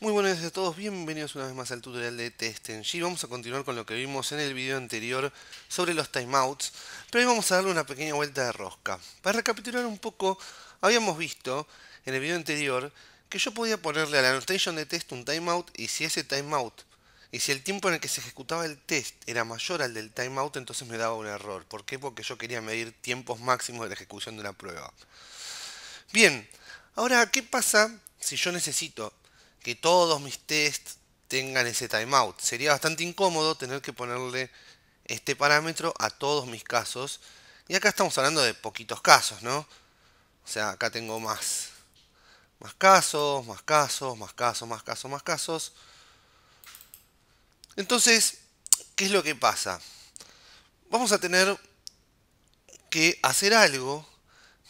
Muy buenas a todos, bienvenidos una vez más al tutorial de TestNG. Vamos a continuar con lo que vimos en el video anterior sobre los timeouts, pero hoy vamos a darle una pequeña vuelta de rosca. Para recapitular un poco, habíamos visto en el video anterior que yo podía ponerle a la annotation de test un timeout y si ese timeout y si el tiempo en el que se ejecutaba el test era mayor al del timeout, entonces me daba un error. ¿Por qué? Porque yo quería medir tiempos máximos de la ejecución de una prueba. Bien, ahora, ¿qué pasa si yo necesito que todos mis tests tengan ese timeout. Sería bastante incómodo tener que ponerle este parámetro a todos mis casos. Y acá estamos hablando de poquitos casos, ¿no? O sea, acá tengo más. Más casos, más casos, más casos, más casos, más casos. Entonces, ¿qué es lo que pasa? Vamos a tener que hacer algo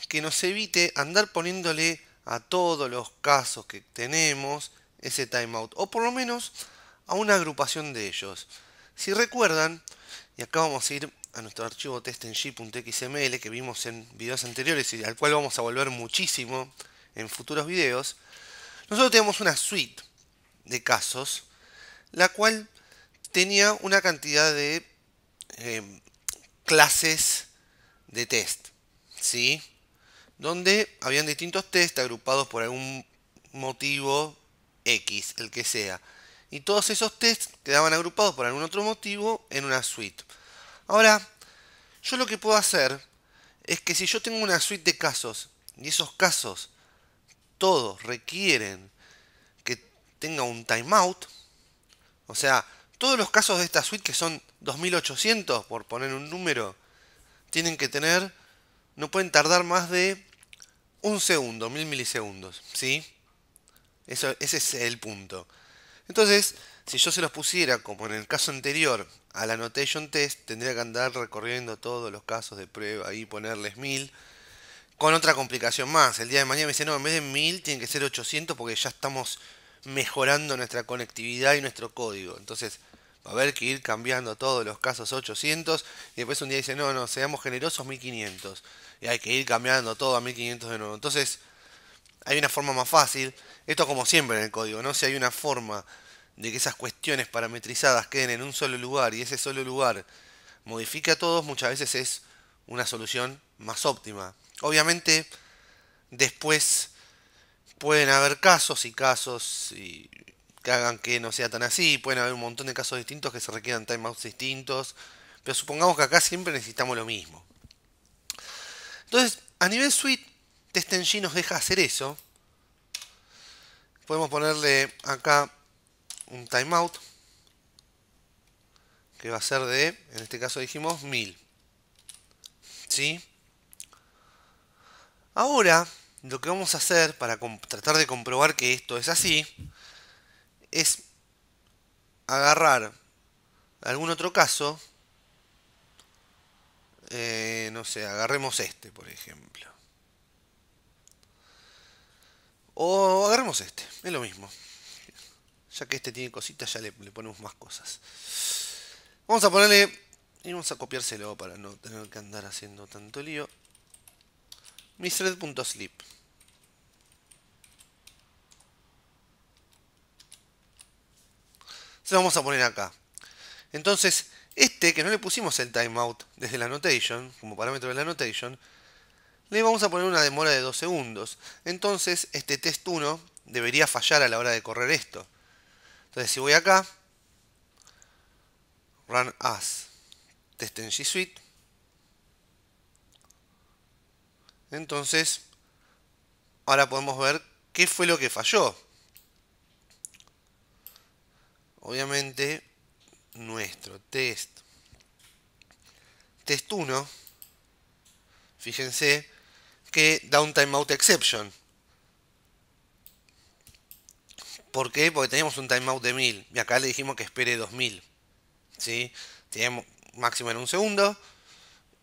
que nos evite andar poniéndole a todos los casos que tenemos ese timeout, o por lo menos a una agrupación de ellos. Si recuerdan, y acá vamos a ir a nuestro archivo testeng.xml que vimos en videos anteriores y al cual vamos a volver muchísimo en futuros videos, nosotros tenemos una suite de casos, la cual tenía una cantidad de eh, clases de test, ¿sí? Donde habían distintos test agrupados por algún motivo X, el que sea. Y todos esos tests quedaban agrupados por algún otro motivo en una suite. Ahora, yo lo que puedo hacer es que si yo tengo una suite de casos y esos casos todos requieren que tenga un timeout, o sea, todos los casos de esta suite que son 2800 por poner un número, tienen que tener, no pueden tardar más de un segundo, mil milisegundos, ¿sí? Eso, ese es el punto. Entonces, si yo se los pusiera, como en el caso anterior, a la annotation test, tendría que andar recorriendo todos los casos de prueba y ponerles 1000. Con otra complicación más. El día de mañana me dice, no, en vez de 1000 tiene que ser 800 porque ya estamos mejorando nuestra conectividad y nuestro código. Entonces, va a haber que ir cambiando todos los casos 800. Y después un día dice, no, no, seamos generosos 1500. Y hay que ir cambiando todo a 1500 de nuevo. Entonces, hay una forma más fácil. Esto como siempre en el código, ¿no? Si hay una forma de que esas cuestiones parametrizadas queden en un solo lugar y ese solo lugar modifique a todos, muchas veces es una solución más óptima. Obviamente, después pueden haber casos y casos y que hagan que no sea tan así. Pueden haber un montón de casos distintos que se requieran timeouts distintos. Pero supongamos que acá siempre necesitamos lo mismo. Entonces, a nivel suite, TestNG nos deja hacer eso. Podemos ponerle acá un timeout que va a ser de, en este caso dijimos 1000. ¿Sí? Ahora, lo que vamos a hacer para tratar de comprobar que esto es así, es agarrar algún otro caso, eh, no sé, agarremos este, por ejemplo. O agarramos este, es lo mismo. Ya que este tiene cositas, ya le, ponemos más cosas. Vamos a ponerle... Y vamos a copiárselo para no tener que andar haciendo tanto lío. Misred.sleep. Se lo vamos a poner acá. Entonces, este que no le pusimos el timeout desde la notation, como parámetro de la notation... Le vamos a poner una demora de 2 segundos. Entonces, este test 1 debería fallar a la hora de correr esto. Entonces, si voy acá, run as test Suite. Entonces, ahora podemos ver qué fue lo que falló. Obviamente, nuestro test test 1, fíjense, que da un timeout exception. ¿Por qué? Porque teníamos un timeout de 1000 y acá le dijimos que espere 2000. ¿sí? Teníamos máximo en un segundo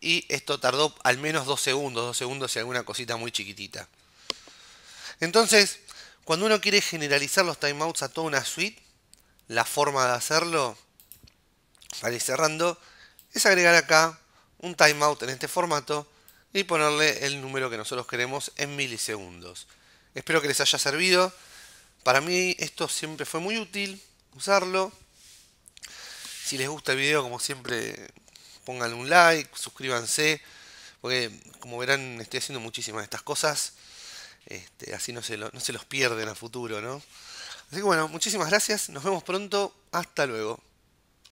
y esto tardó al menos 2 segundos, 2 segundos y alguna cosita muy chiquitita. Entonces, cuando uno quiere generalizar los timeouts a toda una suite, la forma de hacerlo, para ir cerrando, es agregar acá un timeout en este formato y ponerle el número que nosotros queremos en milisegundos. Espero que les haya servido. Para mí esto siempre fue muy útil usarlo. Si les gusta el video, como siempre, pónganle un like, suscríbanse, porque como verán estoy haciendo muchísimas de estas cosas. Este, así no se, no se los pierden a futuro, ¿no? Así que bueno, muchísimas gracias, nos vemos pronto, hasta luego.